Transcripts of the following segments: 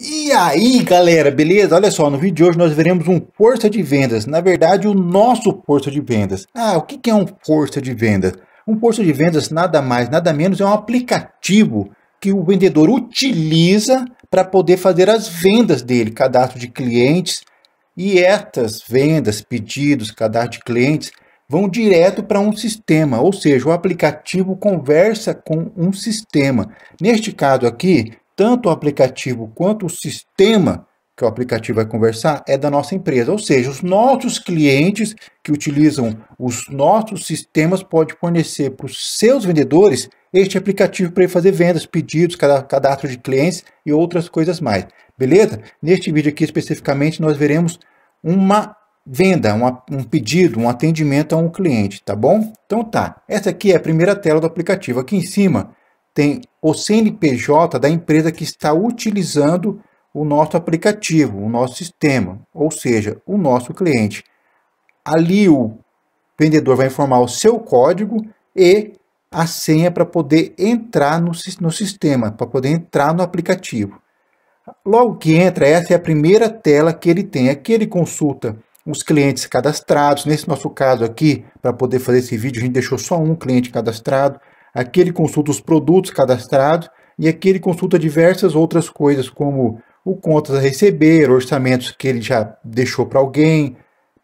E aí galera, beleza? Olha só, no vídeo de hoje nós veremos um força de vendas, na verdade o nosso força de vendas. Ah, o que é um força de vendas? Um força de vendas nada mais, nada menos é um aplicativo que o vendedor utiliza para poder fazer as vendas dele, cadastro de clientes e estas vendas, pedidos, cadastro de clientes vão direto para um sistema, ou seja, o aplicativo conversa com um sistema. Neste caso aqui, tanto o aplicativo quanto o sistema que o aplicativo vai conversar é da nossa empresa, ou seja, os nossos clientes que utilizam os nossos sistemas pode fornecer para os seus vendedores este aplicativo para fazer vendas, pedidos, cadastro de clientes e outras coisas mais. Beleza? Neste vídeo aqui especificamente nós veremos uma venda, uma, um pedido, um atendimento a um cliente, tá bom? Então tá, essa aqui é a primeira tela do aplicativo. Aqui em cima tem o CNPJ da empresa que está utilizando o nosso aplicativo, o nosso sistema, ou seja, o nosso cliente. Ali o vendedor vai informar o seu código e a senha para poder entrar no, no sistema, para poder entrar no aplicativo. Logo que entra, essa é a primeira tela que ele tem. Aqui ele consulta os clientes cadastrados. Nesse nosso caso aqui, para poder fazer esse vídeo, a gente deixou só um cliente cadastrado. Aqui ele consulta os produtos cadastrados e aqui ele consulta diversas outras coisas, como o contas a receber, orçamentos que ele já deixou para alguém,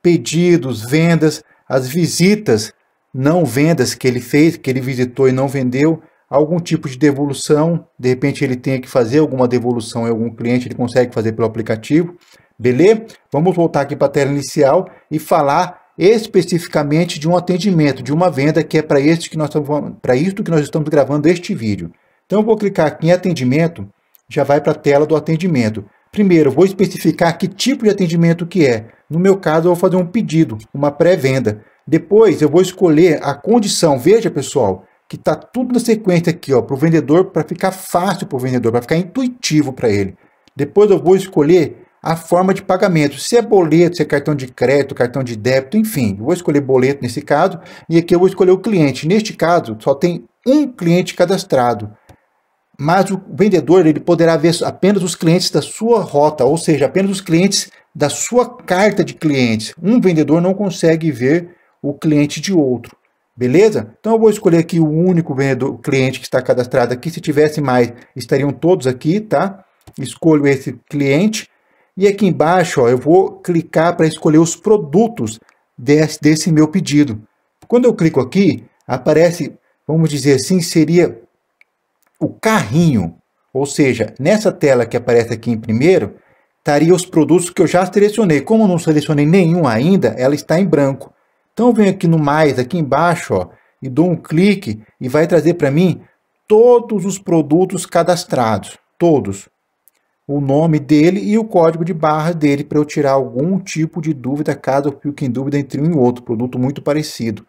pedidos, vendas, as visitas, não vendas que ele fez, que ele visitou e não vendeu, algum tipo de devolução, de repente ele tem que fazer alguma devolução em algum cliente, ele consegue fazer pelo aplicativo. Beleza? Vamos voltar aqui para a tela inicial e falar especificamente de um atendimento, de uma venda que é para este que nós para que nós estamos gravando este vídeo. Então eu vou clicar aqui em atendimento, já vai para a tela do atendimento. Primeiro, vou especificar que tipo de atendimento que é. No meu caso, eu vou fazer um pedido, uma pré-venda. Depois, eu vou escolher a condição. Veja, pessoal, que está tudo na sequência aqui, ó, para o vendedor, para ficar fácil para o vendedor, para ficar intuitivo para ele. Depois eu vou escolher a forma de pagamento. Se é boleto, se é cartão de crédito, cartão de débito, enfim. Eu vou escolher boleto nesse caso e aqui eu vou escolher o cliente. Neste caso, só tem um cliente cadastrado. Mas o vendedor ele poderá ver apenas os clientes da sua rota, ou seja, apenas os clientes da sua carta de clientes. Um vendedor não consegue ver o cliente de outro. Beleza? Então eu vou escolher aqui o único vendedor, cliente que está cadastrado aqui. Se tivesse mais, estariam todos aqui, tá? Escolho esse cliente e aqui embaixo ó, eu vou clicar para escolher os produtos desse, desse meu pedido. Quando eu clico aqui, aparece, vamos dizer assim, seria o carrinho. Ou seja, nessa tela que aparece aqui em primeiro, estaria os produtos que eu já selecionei. Como eu não selecionei nenhum ainda, ela está em branco. Então eu venho aqui no mais, aqui embaixo, ó, e dou um clique e vai trazer para mim todos os produtos cadastrados, todos o nome dele e o código de barra dele para eu tirar algum tipo de dúvida caso eu fique em dúvida entre um e outro produto muito parecido.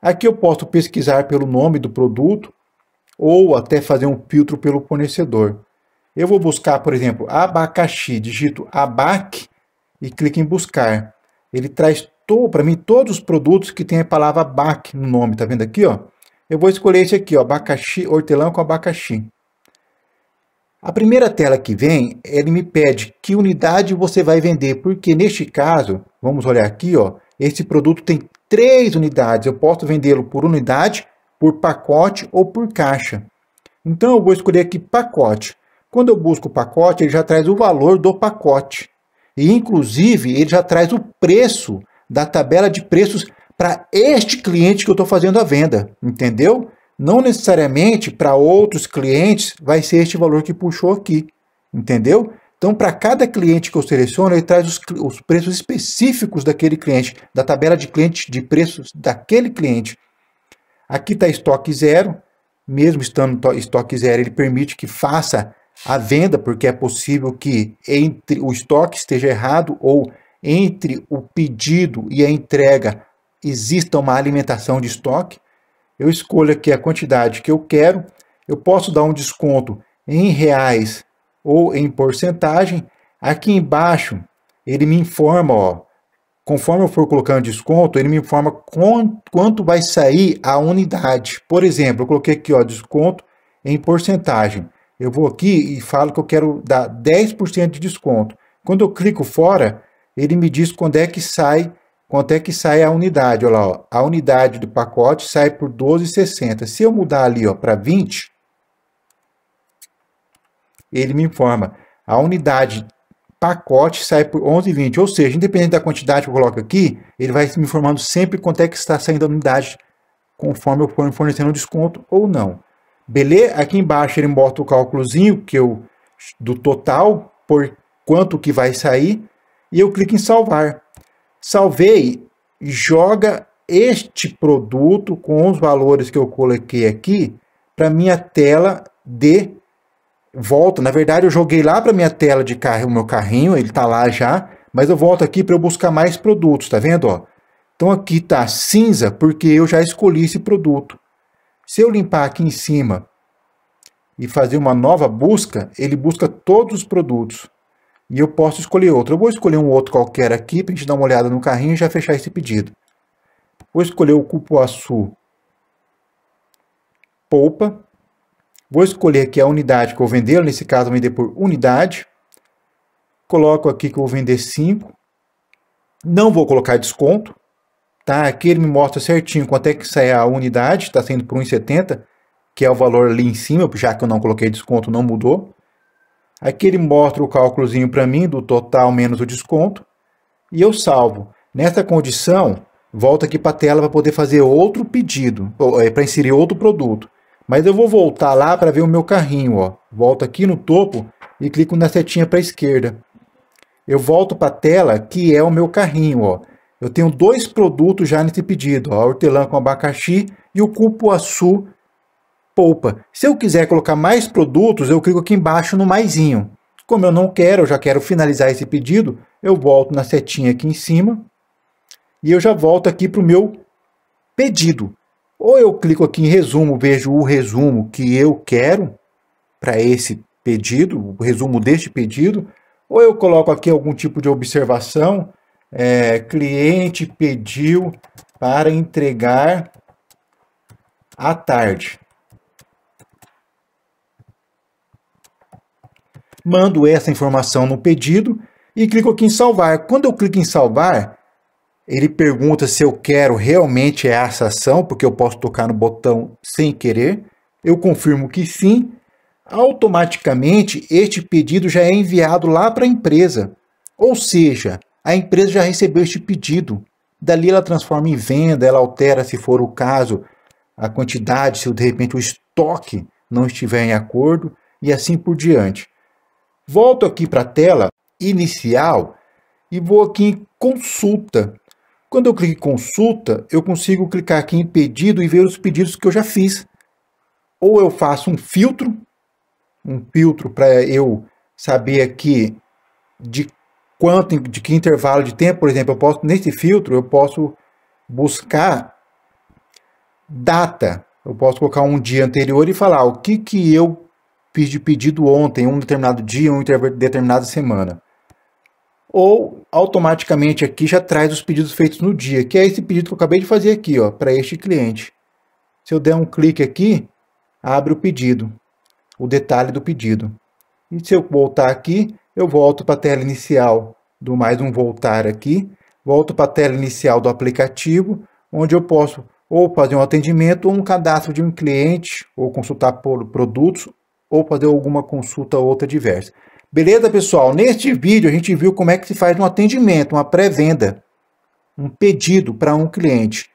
Aqui eu posso pesquisar pelo nome do produto ou até fazer um filtro pelo fornecedor. Eu vou buscar, por exemplo, abacaxi, digito abac e clico em buscar. Ele traz para mim todos os produtos que tem a palavra abac no nome, tá vendo aqui, ó? Eu vou escolher esse aqui, ó, abacaxi, hortelã com abacaxi. A primeira tela que vem, ele me pede que unidade você vai vender, porque neste caso, vamos olhar aqui, ó, esse produto tem três unidades. Eu posso vendê-lo por unidade, por pacote ou por caixa. Então eu vou escolher aqui pacote. Quando eu busco o pacote, ele já traz o valor do pacote. E inclusive ele já traz o preço da tabela de preços para este cliente que eu estou fazendo a venda, entendeu? Não necessariamente para outros clientes vai ser este valor que puxou aqui, entendeu? Então, para cada cliente que eu seleciono, ele traz os, os, preços específicos daquele cliente, da tabela de clientes de preços daquele cliente. Aqui está estoque zero, mesmo estando estoque zero, ele permite que faça a venda, porque é possível que entre o estoque esteja errado ou entre o pedido e a entrega exista uma alimentação de estoque eu escolho aqui a quantidade que eu quero, eu posso dar um desconto em reais ou em porcentagem. Aqui embaixo, ele me informa, ó, conforme eu for colocando desconto, ele me informa quanto vai sair a unidade. Por exemplo, eu coloquei aqui, ó, desconto em porcentagem. Eu vou aqui e falo que eu quero dar 10% de desconto. Quando eu clico fora, ele me diz quando é que sai Quanto é que sai a unidade? Olha lá, ó. a unidade do pacote sai por 12,60. Se eu mudar ali para 20, ele me informa. A unidade pacote sai por 11,20. Ou seja, independente da quantidade que eu coloco aqui, ele vai me informando sempre quanto é que está saindo a unidade, conforme eu for fornecendo desconto ou não. Beleza? Aqui embaixo ele bota o cálculozinho que eu, do total, por quanto que vai sair, e eu clico em salvar. Salvei, joga este produto com os valores que eu coloquei aqui para minha tela de volta. Na verdade, eu joguei lá para minha tela de carro, o meu carrinho, ele está lá já, mas eu volto aqui para eu buscar mais produtos, tá vendo? Ó? Então aqui está cinza porque eu já escolhi esse produto. Se eu limpar aqui em cima e fazer uma nova busca, ele busca todos os produtos e eu posso escolher outro. Eu vou escolher um outro qualquer aqui para a gente dar uma olhada no carrinho e já fechar esse pedido. Vou escolher o cupuaçu polpa. Vou escolher aqui a unidade que eu vou vender, nesse caso eu vou vender por unidade. Coloco aqui que eu vou vender 5. Não vou colocar desconto. Tá? Aqui ele me mostra certinho quanto é que sai a unidade, está sendo por 1,70, que é o valor ali em cima, já que eu não coloquei desconto, não mudou. Aqui ele mostra o cálculozinho para mim do total menos o desconto e eu salvo. Nesta condição, volto aqui para a tela para poder fazer outro pedido, é, para inserir outro produto. Mas eu vou voltar lá para ver o meu carrinho. Ó. Volto aqui no topo e clico na setinha para a esquerda. Eu volto para a tela que é o meu carrinho. Ó. Eu tenho dois produtos já nesse pedido, ó, a hortelã com abacaxi e o cupuaçu poupa. Se eu quiser colocar mais produtos, eu clico aqui embaixo no maisinho. Como eu não quero, eu já quero finalizar esse pedido, eu volto na setinha aqui em cima e eu já volto aqui para o meu pedido. Ou eu clico aqui em resumo, vejo o resumo que eu quero para esse pedido, o resumo deste pedido, ou eu coloco aqui algum tipo de observação, é, cliente pediu para entregar à tarde. mando essa informação no pedido e clico aqui em salvar. Quando eu clico em salvar, ele pergunta se eu quero realmente essa ação, porque eu posso tocar no botão sem querer. Eu confirmo que sim. Automaticamente, este pedido já é enviado lá para a empresa. Ou seja, a empresa já recebeu este pedido. Dali ela transforma em venda, ela altera, se for o caso, a quantidade, se de repente o estoque não estiver em acordo, e assim por diante. Volto aqui para a tela inicial e vou aqui em consulta. Quando eu clico em consulta, eu consigo clicar aqui em pedido e ver os pedidos que eu já fiz. Ou eu faço um filtro, um filtro para eu saber aqui de quanto, de que intervalo de tempo, por exemplo, eu posso nesse filtro eu posso buscar data. Eu posso colocar um dia anterior e falar o que que eu fiz de pedido ontem, um determinado dia, uma determinada semana. Ou automaticamente aqui já traz os pedidos feitos no dia, que é esse pedido que eu acabei de fazer aqui, ó, para este cliente. Se eu der um clique aqui, abre o pedido, o detalhe do pedido. E se eu voltar aqui, eu volto para a tela inicial do mais um voltar aqui, volto para a tela inicial do aplicativo, onde eu posso ou fazer um atendimento ou um cadastro de um cliente, ou consultar por produtos, ou fazer alguma consulta outra diversa. Beleza, pessoal? Neste vídeo a gente viu como é que se faz um atendimento, uma pré-venda, um pedido para um cliente.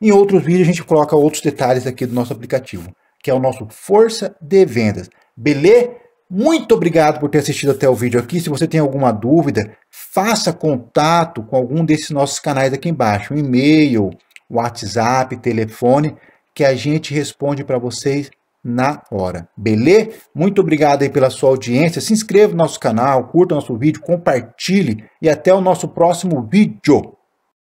Em outros vídeos a gente coloca outros detalhes aqui do nosso aplicativo, que é o nosso Força de Vendas. Beleza? Muito obrigado por ter assistido até o vídeo aqui. Se você tem alguma dúvida, faça contato com algum desses nossos canais aqui embaixo, um e-mail, WhatsApp, telefone, que a gente responde para vocês na hora. Beleza? Muito obrigado aí pela sua audiência. Se inscreva no nosso canal, curta nosso vídeo, compartilhe e até o nosso próximo vídeo.